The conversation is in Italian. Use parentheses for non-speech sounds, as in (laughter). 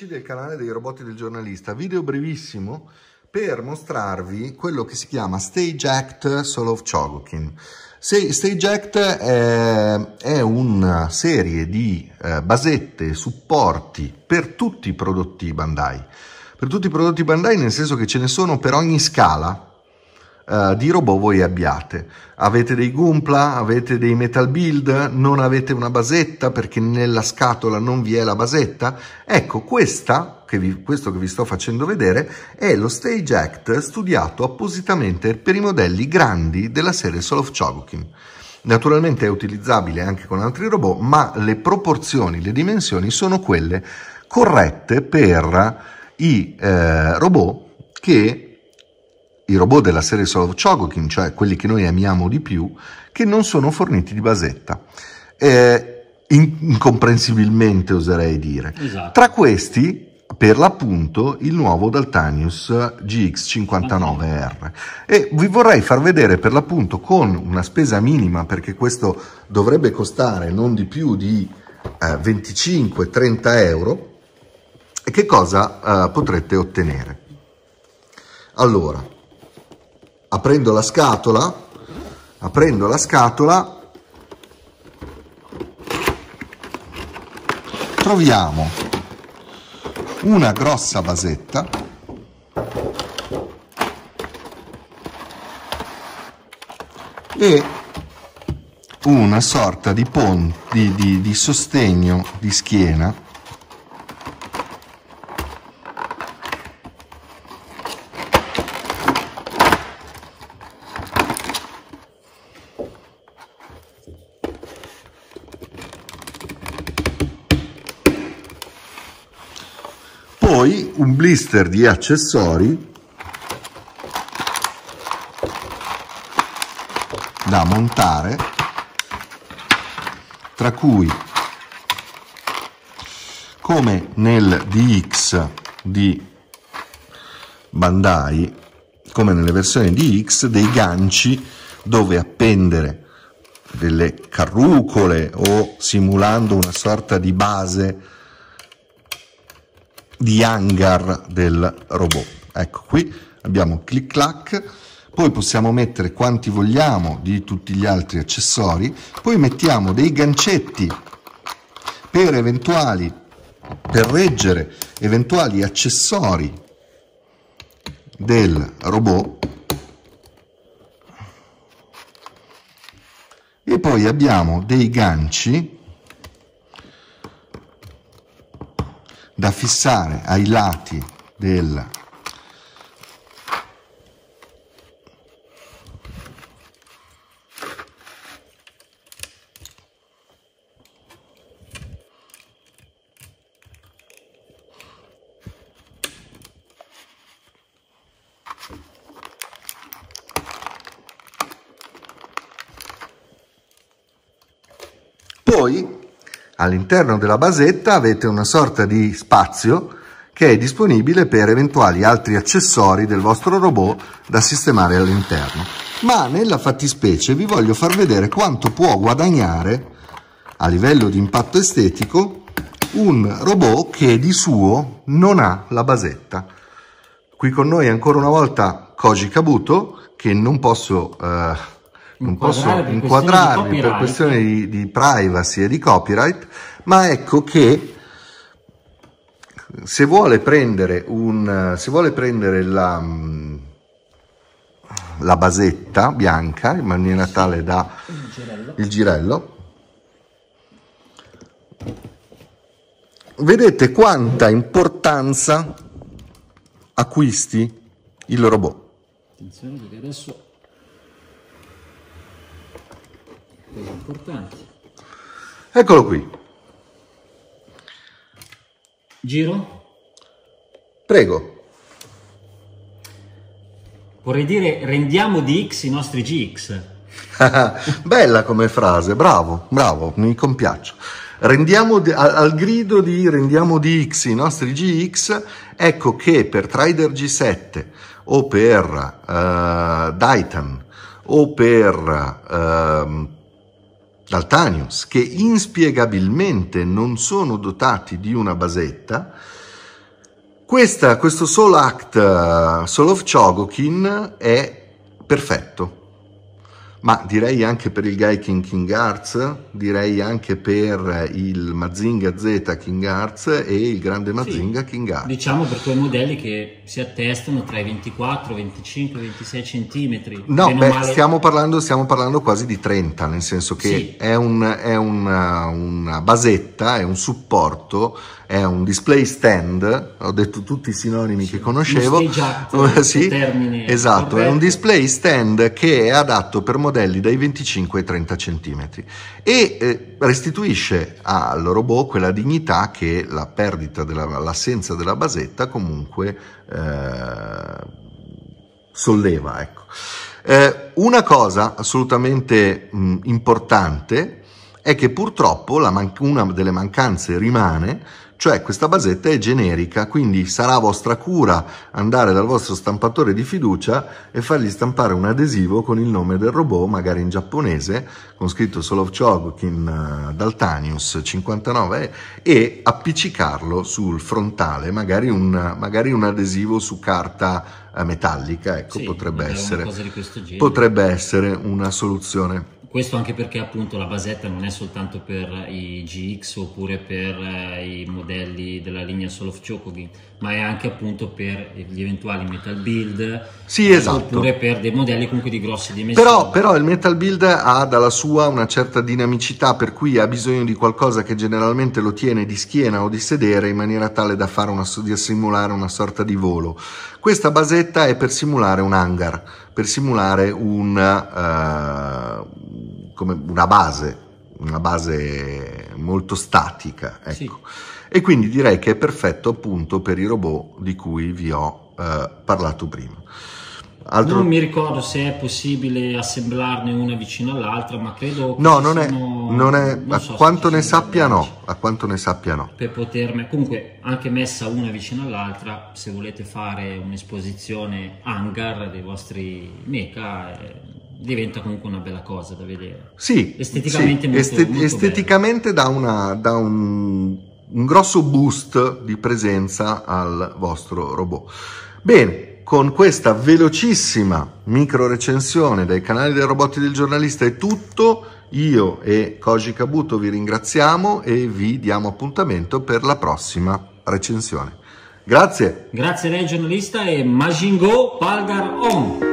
amici del canale dei Robotti del Giornalista, video brevissimo per mostrarvi quello che si chiama Stage Act Soul of Chogokin. Stage Act è, è una serie di eh, basette, supporti per tutti i prodotti Bandai. Per tutti i prodotti Bandai nel senso che ce ne sono per ogni scala, eh, di robot voi abbiate. Avete dei Gumpla, avete dei Metal Build, non avete una basetta perché nella scatola non vi è la basetta? Ecco, questa, che vi, questo che vi sto facendo vedere è lo Stage Act studiato appositamente per i modelli grandi della serie Soul of Chogokin. Naturalmente è utilizzabile anche con altri robot, ma le proporzioni, le dimensioni sono quelle corrette per i eh, robot che i robot della serie Solo Chogokin, cioè quelli che noi amiamo di più, che non sono forniti di basetta. Eh, incomprensibilmente oserei dire. Esatto. Tra questi, per l'appunto, il nuovo Daltanius GX59R. E vi vorrei far vedere per l'appunto con una spesa minima, perché questo dovrebbe costare non di più di eh, 25-30 euro, che cosa eh, potrete ottenere. Allora, aprendo la scatola, aprendo la scatola, troviamo una grossa vasetta e una sorta di, pon- di, di, di sostegno di schiena poi un blister di accessori da montare tra cui come nel DX di Bandai come nelle versioni DX dei ganci dove appendere delle carrucole o simulando una sorta di base di hangar del robot. Ecco qui abbiamo clic clac, poi possiamo mettere quanti vogliamo di tutti gli altri accessori, poi mettiamo dei gancetti per eventuali per reggere eventuali accessori del robot e poi abbiamo dei ganci da fissare ai lati del Poi All'interno della basetta avete una sorta di spazio che è disponibile per eventuali altri accessori del vostro robot da sistemare all'interno. Ma nella fattispecie vi voglio far vedere quanto può guadagnare a livello di impatto estetico un robot che di suo non ha la basetta. Qui con noi ancora una volta Koji Kabuto che non posso eh, non posso inquadrarmi per questioni di, di privacy e di copyright, ma ecco che se vuole prendere, un, se vuole prendere la, mm, la, basetta bianca in maniera tale da il girello. il girello vedete quanta importanza acquisti il robot attenzione perché adesso delle importanti. Eccolo qui. Giro? Prego. Vorrei dire rendiamo di X i nostri GX. (laughs) Bella come frase, bravo, bravo, mi compiaccio. Rendiamo di, al, al grido di rendiamo di X i nostri GX, ecco che per Trader G7 o per uh, Daitan o per uh, l'Altanius, che inspiegabilmente non sono dotati di una basetta, questa, questo solo act, eh, Soul of Chogokin, è perfetto ma direi anche per il Gaikin King Arts, direi anche per il Mazinga Z King Arts e il grande Mazinga sì, King Arts. Diciamo per quei modelli che si attestano tra i 24, 25, 26 centimetri. No, beh, male... stiamo, parlando, stiamo, parlando, quasi di 30, nel senso che sì. è, un, è una, una basetta, è un supporto è un display stand, ho detto tutti i sinonimi sì, che conoscevo. Art, (laughs) sì, esatto, corretto. è un display stand che è adatto per modelli modelli dai 25 ai 30 cm e eh, restituisce al robot quella dignità che la perdita, della, l'assenza della basetta comunque eh, solleva. Ecco. Eh, una cosa assolutamente mh, importante è che purtroppo man- una delle mancanze rimane cioè questa basetta è generica, quindi sarà vostra cura andare dal vostro stampatore di fiducia e fargli stampare un adesivo con il nome del robot, magari in giapponese, con scritto Solo Chogokin eh, Daltanius 59 e appiccicarlo sul frontale, magari un, magari un adesivo su carta eh, metallica, ecco, sì, potrebbe essere potrebbe essere una soluzione. Questo anche perché appunto la basetta non è soltanto per i GX oppure per eh, i modelli della linea Soul of Chocogi, ma è anche appunto per gli eventuali metal build sì, esatto. oppure per dei modelli comunque di grosse dimensioni. Però, però il metal build ha dalla sua una certa dinamicità per cui ha bisogno di qualcosa che generalmente lo tiene di schiena o di sedere in maniera tale da, una, da simulare una sorta di volo. Questa basetta è per simulare un hangar, per simulare una, uh, eh, una base, una base molto statica. Ecco. Sì. E quindi direi che è perfetto appunto per i robot di cui vi ho uh, parlato prima. Altro... Non mi ricordo se è possibile assemblarne una vicino all'altra, ma credo che no, non è, sono... non è, non a quanto ne sappia no, a quanto ne sappia no. Per poterne, comunque anche messa una vicino all'altra, se volete fare un'esposizione hangar dei vostri mecha, eh, diventa comunque una bella cosa da vedere. Sì, esteticamente, sì, molto, este- molto esteticamente dà, una, dà un, un grosso boost di presenza al vostro robot. Bene, con questa velocissima micro recensione dai canali dei Robot del giornalista è tutto. Io e Koji Kabuto vi ringraziamo e vi diamo appuntamento per la prossima recensione. Grazie. Grazie a lei giornalista e Majingo Palgar On.